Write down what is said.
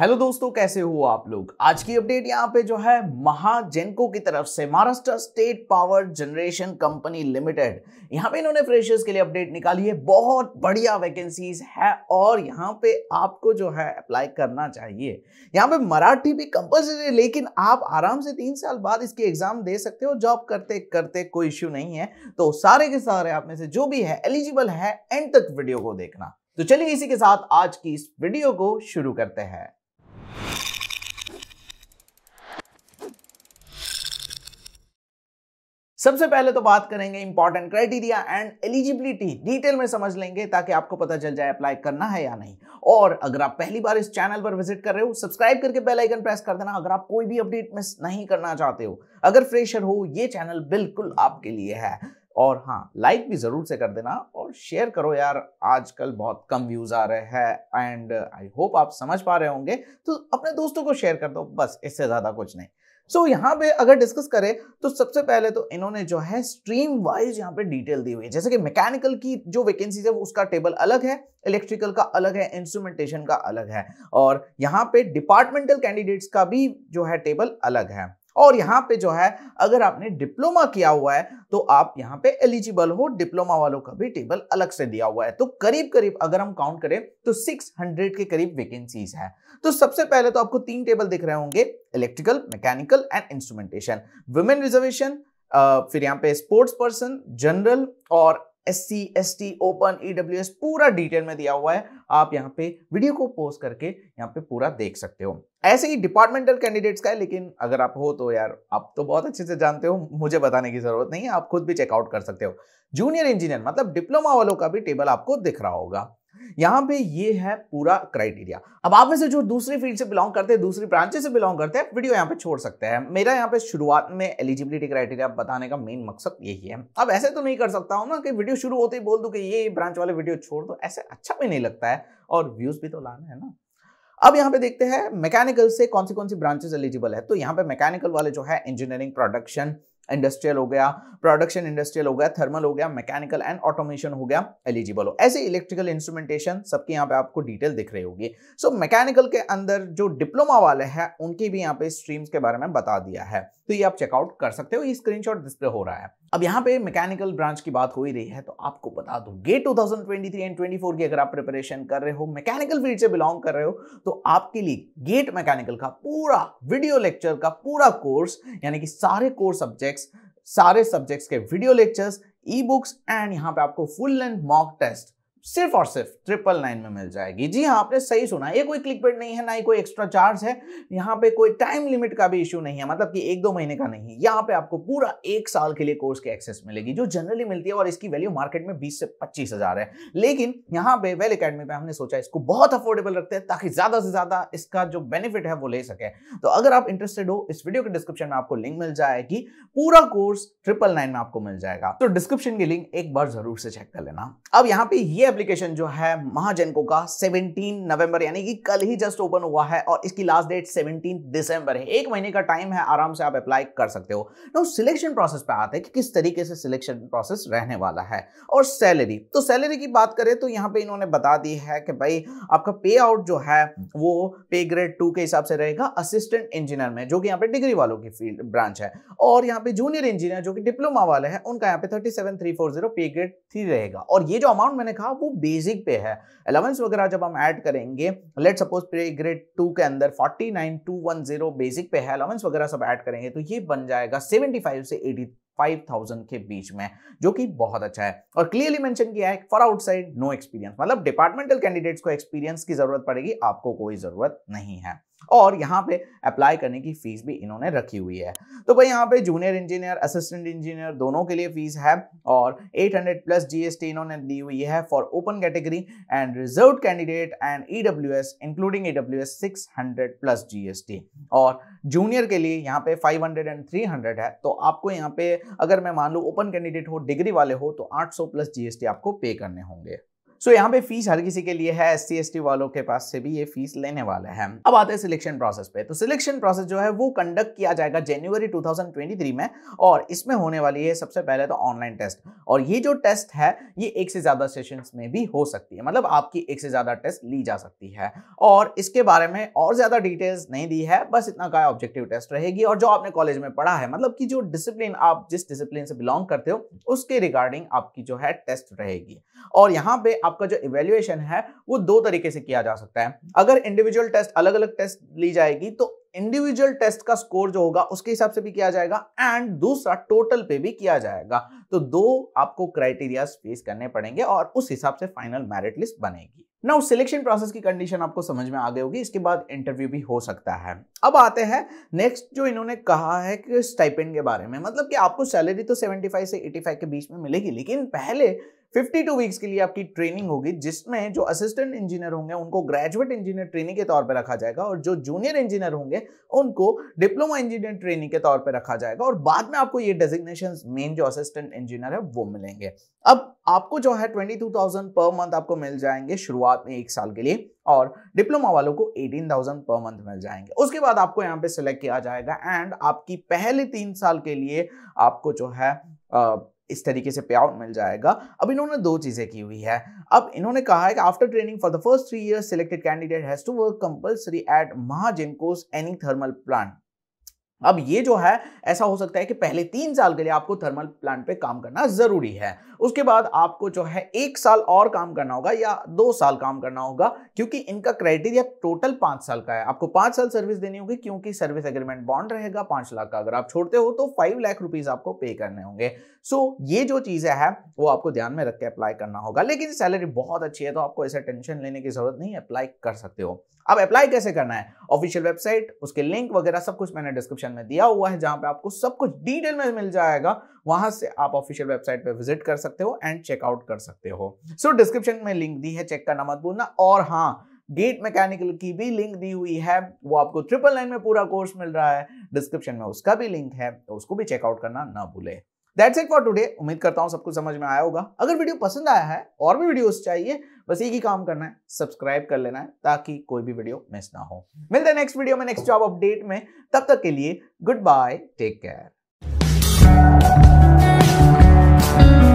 Hello दोस्तों कैसे हो आप लोग आज की अपडेट यहाँ पे जो है महाजेनको की तरफ से Maharashtra state power generation company limited यहाँ पे इन्होंने फ्रेशर्स के लिए अपडेट निकाली है बहुत बढ़िया वैकेंसीज है और यहाँ पे आपको जो है अप्लाई करना चाहिए यहाँ पे मराठी भी कंपल्सरी लेकिन आप आराम से तीन साल बाद इसकी एग्जाम दे सकते हो जॉब करते करते कोई इश्यू नहीं है तो सारे के सारे आप में से जो भी है एलिजिबल है एंड तक वीडियो को देखना तो चलिए इसी के साथ आज की इस वीडियो को शुरू करते हैं सबसे पहले तो बात करेंगे important criteria and eligibility detail में समझ लेंगे ताकि आपको पता चल जाए अप्लाई करना है या नहीं और अगर आप पहली बार इस चैनल पर विजिट कर रहे हो सब्सक्राइब करके बेल आइकन प्रेस कर देना अगर आप कोई भी अपडेट मिस नहीं करना चाहते हो अगर फ्रेशर हो ये चैनल बिल्कुल आपके लिए है और हाँ लाइक भी ज़रूर से कर देना और शेयर करो यार आजकल बहुत कम व्यूज़ आ रहे हैं एंड आई होप आप समझ पा रहे होंगे तो अपने दोस्तों को शेयर कर दो बस इससे ज़्यादा कुछ नहीं सो so, यहाँ पे अगर डिस्कस करें तो सबसे पहले तो इन्होंने जो है स्ट्रीम वाइज यहाँ पे डिटेल दी हुई है जैसे कि मैकेनिकल की जो वैकेंसीज है उसका टेबल अलग है इलेक्ट्रिकल का अलग है इंस्ट्रूमेंटेशन का अलग है और यहाँ पे डिपार्टमेंटल कैंडिडेट्स का भी जो है टेबल अलग है और यहाँ पे जो है अगर आपने डिप्लोमा किया हुआ है तो आप यहाँ पे एलिजिबल हो डिप्लोमा वालों का भी टेबल अलग से दिया हुआ है तो करीब करीब अगर हम काउंट करें तो 600 के करीब वैकेंसीज है तो सबसे पहले तो आपको तीन टेबल दिख रहे होंगे electrical mechanical and instrumentation women reservation फिर यहाँ पे स्पोर्ट्स पर्सन जनरल और S C S T open E W S पूरा डिटेल में दिया हुआ है आप यहाँ पे वीडियो को पोस्ट करके यहाँ पे पूरा देख सकते हो ऐसे ही डिपार्टमेंटल कैंडिडेट्स का है लेकिन अगर आप हो तो यार आप तो बहुत अच्छे से जानते हो मुझे बताने की जरूरत नहीं है आप खुद भी चेकआउट कर सकते हो जूनियर इंजीनियर मतलब डिप्लोमा वालों का भी टेबल आपको दिख रहा होगा यहां पे ये है पूरा क्राइटेरिया अब आप में से जो दूसरी फील्ड से बिलोंग करते हैं दूसरी ब्रांचेस से बिलोंग करते हैं वीडियो यहां पे छोड़ सकते हैं मेरा यहां पे शुरुआत में एलिजिबिलिटी क्राइटेरिया बताने का मेन मकसद यही है अब ऐसे तो नहीं कर सकता हूं ना कि वीडियो शुरू होते ही बोल दू कि ये ब्रांच वाले वीडियो छोड़ दो ऐसे अच्छा भी नहीं लगता है और व्यूज भी तो लाना है ना अब यहाँ पे देखते हैं मैकेनिकल से कौन सी कौन सी ब्रांचेस एलिजिबल है तो यहाँ पे मैकेनिकल वाले जो है इंजीनियरिंग प्रोडक्शन इंडस्ट्रियल हो गया प्रोडक्शन इंडस्ट्रियल हो गया थर्मल हो गया मैकेनिकल एंड ऑटोमेशन हो गया एलिजिबल हो ऐसे इलेक्ट्रिकल इंस्ट्रूमेंटेशन सबके यहाँ पे आपको डिटेल दिख रही होगी सो मैकेनिकल के अंदर जो डिप्लोमा वाले हैं उनकी भी यहाँ पे स्ट्रीम्स के बारे में बता दिया है तो ये आप चेकआउट कर सकते हो ये स्क्रीनशॉट डिस्प्ले हो रहा है अब यहाँ पे मैकेनिकल ब्रांच की बात हो ही रही है तो आपको बता दूं गेट 2023 एंड 24 की अगर आप प्रिपरेशन कर रहे हो मैकेनिकल फील्ड से बिलोंग कर रहे हो तो आपके लिए गेट मैकेनिकल का पूरा वीडियो लेक्चर का पूरा कोर्स यानी कि सारे कोर सब्जेक्ट्स सारे सब्जेक्ट्स के video lectures e books and यहाँ पे आपको फुल लेंथ मॉक टेस्ट सिर्फ और सिर्फ ट्रिपल नाइन में मिल जाएगी जी हाँ आपने सही सुना ये कोई क्लिक नहीं है ना ही कोई एक्स्ट्रा चार्ज है यहाँ पे कोई टाइम लिमिट का भी इशू नहीं है मतलब कि एक दो महीने का नहीं यहाँ पे आपको पूरा एक साल के लिए कोर्स के एक्सेस मिलेगी जो जनरली मिलती है और इसकी वैल्यू मार्केट में बीस से पच्चीस है लेकिन यहाँ पे वेल अकेडमी पे हमने सोचा इसको बहुत अफोर्डेबल रखते हैं ताकि ज्यादा से ज्यादा इसका जो बेनिफिट है वो ले सके तो अगर आप इंटरेस्टेड हो इस वीडियो के डिस्क्रिप्शन में आपको लिंक मिल जाएगी पूरा कोर्स ट्रिपल नाइन में आपको मिल जाएगा तो डिस्क्रिप्शन की लिंक एक बार जरूर से चेक कर लेना अब यहाँ पे ये एप्लीकेशन जो है महाजेनको का 17 नवंबर यानी कि कल ही जस्ट ओपन हुआ है और इसकी लास्ट डेट 17 दिसंबर है एक महीने का टाइम है आराम से आप अप्लाई कर सकते हो तो सिलेक्शन प्रोसेस पे आते हैं कि किस तरीके से सिलेक्शन प्रोसेस रहने वाला है और सैलरी तो सैलरी की बात करें तो यहाँ पे इन्होंने बता दी है कि भाई आपका पे आउट जो है वो पे ग्रेड टू के हिसाब से रहेगा असिस्टेंट इंजीनियर में जो कि यहाँ पे डिग्री वालों की फील्ड ब्रांच है और यहाँ पे जूनियर इंजीनियर जो कि डिप्लोमा वाले हैं उनका यहाँ पे थर्टी पे ग्रेड थ्री रहेगा और ये जो अमाउंट मैंने कहा वो बेसिक पे है अलावेंस वगैरह जब हम ऐड करेंगे let suppose pay grade two के अंदर forty nine two one zero basic pay है अलावेंस वगैरह सब ऐड करेंगे तो ये बन जाएगा सेवेंटी फाइव से एटी 5000 के बीच में जो कि बहुत अच्छा है और क्लियरली मेंशन किया है फॉर आउटसाइड नो एक्सपीरियंस मतलब डिपार्टमेंटल कैंडिडेट्स को एक्सपीरियंस की जरूरत पड़ेगी आपको कोई जरूरत नहीं है और यहाँ पे अप्लाई करने की फीस भी इन्होंने रखी हुई है तो भाई यहाँ पे जूनियर इंजीनियर असिस्टेंट इंजीनियर दोनों के लिए फीस है और 800 प्लस जीएसटी इन्होंने दी हुई है for open category and reserve candidate and uh including E W plus GST और जूनियर के लिए यहाँ पे 500 एंड 300 है तो आपको यहाँ पे अगर मैं मान लू ओपन कैंडिडेट हो डिग्री वाले हो तो आठ प्लस जीएसटी आपको पे करने होंगे सो यहाँ पे फीस हर किसी के लिए है एस सी वालों के पास से भी ये फीस लेने वाला है अब आते हैं सिलेक्शन प्रोसेस पे तो सिलेक्शन प्रोसेस जो है वो कंडक्ट किया जाएगा जनवरी 2023 में और इसमें होने वाली है सबसे पहले तो ऑनलाइन टेस्ट और ये जो टेस्ट है ये एक से ज्यादा सेशन में भी हो सकती है मतलब आपकी एक से ज्यादा टेस्ट ली जा सकती है और इसके बारे में और ज्यादा डिटेल्स नहीं दी है बस इतना का ऑब्जेक्टिव टेस्ट रहेगी और जो आपने कॉलेज में पढ़ा है मतलब कि जो डिसिप्लिन आप जिस डिसिप्लिन से बिलोंग करते हो उसके रिगार्डिंग आपकी जो है टेस्ट रहेगी और यहाँ पे आपका जो इवेल्युएशन है वो दो तरीके से किया जा सकता है अगर इंडिविजुअल टेस्ट अलग अलग टेस्ट ली जाएगी तो इंडिविजुअल टेस्ट का स्कोर जो होगा उसके हिसाब से भी किया जाएगा एंड दूसरा टोटल पे भी किया जाएगा तो दो आपको क्राइटेरिया फेस करने पड़ेंगे और उस हिसाब से फाइनल मेरिट लिस्ट बनेगी नाउ सिलेक्शन प्रोसेस की कंडीशन आपको समझ में आ गई होगी इसके बाद इंटरव्यू भी हो सकता है अब आते हैं नेक्स्ट जो इन्होंने कहा है कि स्टाइपेंड के बारे में मतलब कि आपको सैलरी तो 75 से 85 के बीच में मिलेगी लेकिन पहले 52 वीक्स के लिए आपकी ट्रेनिंग होगी जिसमें जो असिस्टेंट इंजीनियर होंगे उनको ग्रेजुएट इंजीनियर ट्रेनिंग के तौर पर रखा जाएगा और जो जूनियर इंजीनियर होंगे उनको डिप्लोमा इंजीनियर ट्रेनिंग के तौर पर रखा जाएगा और बाद में आपको ये डेजिग्नेशन मेन जो असिस्टेंट इंजीनियर है वो मिलेंगे अब आपको जो है twenty two thousand per month आपको मिल जाएंगे शुरुआत में एक साल के लिए और डिप्लोमा वालों को एटीन थाउजेंड पर मंथ मिल जाएंगे उसके बाद आपको यहाँ पे सिलेक्ट किया जाएगा एंड आपकी पहले तीन साल के लिए आपको जो है इस तरीके से पे आउट मिल जाएगा अब इन्होंने दो चीज़ें की हुई है अब इन्होंने कहा है कि after training for the first three year selected candidate has to work compulsory at Mahagenco's any thermal plant अब ये जो है ऐसा हो सकता है कि पहले तीन साल के लिए आपको थर्मल प्लांट पे काम करना जरूरी है उसके बाद आपको जो है एक साल और काम करना होगा या दो साल काम करना होगा क्योंकि इनका क्राइटेरिया टोटल पांच साल का है आपको पांच साल सर्विस देनी होगी क्योंकि सर्विस एग्रीमेंट बॉन्ड रहेगा पांच लाख का अगर आप छोड़ते हो तो फाइव लाख रुपीज़ आपको पे करने होंगे सो so, ये जो चीज़ें हैं वो आपको ध्यान में रख के अप्लाई करना होगा लेकिन सैलरी बहुत अच्छी है तो आपको ऐसा टेंशन लेने की ज़रूरत नहीं अप्लाई कर सकते हो अब अप्लाई कैसे करना है ऑफिशियल वेबसाइट उसके लिंक वगैरह सब कुछ मैंने डिस्क्रिप्शन में दिया हुआ है जहां पे आपको सब कुछ डिटेल में मिल जाएगा वहां से आप ऑफिशियल वेबसाइट पे विजिट कर सकते हो एंड चेकआउट कर सकते हो सो so, डिस्क्रिप्शन में लिंक दी है चेक करना मत भूलना और हाँ गेट मैकेनिकल की भी लिंक दी हुई है वो आपको ट्रिपल नाइन में पूरा कोर्स मिल रहा है डिस्क्रिप्शन में उसका भी लिंक है तो उसको भी चेकआउट करना ना भूले दैट्स इट फॉर टुडे उम्मीद करता हूँ सबको समझ में आया होगा अगर वीडियो पसंद आया है और भी वीडियोस चाहिए बस एक ही काम करना है सब्सक्राइब कर लेना है ताकि कोई भी वीडियो मिस ना हो मिलते हैं नेक्स्ट वीडियो में नेक्स्ट जॉब अपडेट में तब तक के लिए good bye take care Thank you.